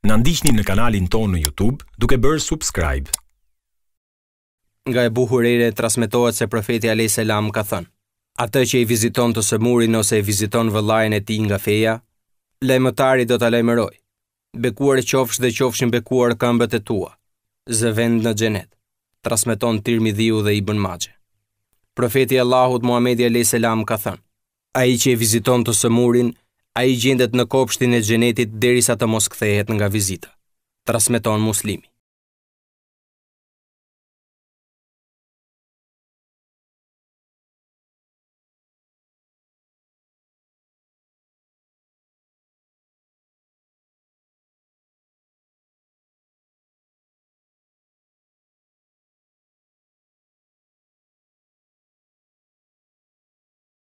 Na ndiqni në kanalin tonë në YouTube duke bërë subscribe. Nga e buhur ere transmetohet se profeti Alej Selam ka thënë, atë që i viziton të sëmurin ose i viziton vëllajnë e ti nga feja, lejmëtari do të lejmëroj, bekuar e qofsh dhe qofshin bekuar këmbët e tua, zë vend në gjenet, transmeton tirmi dhiu dhe i bën magje. Profeti Allahut Muhamedi Alej Selam ka thënë, a i që i viziton të sëmurin, a i gjendet në kopshtin e gjenetit derisa të mos kthehet nga vizita. Transmeton muslimi.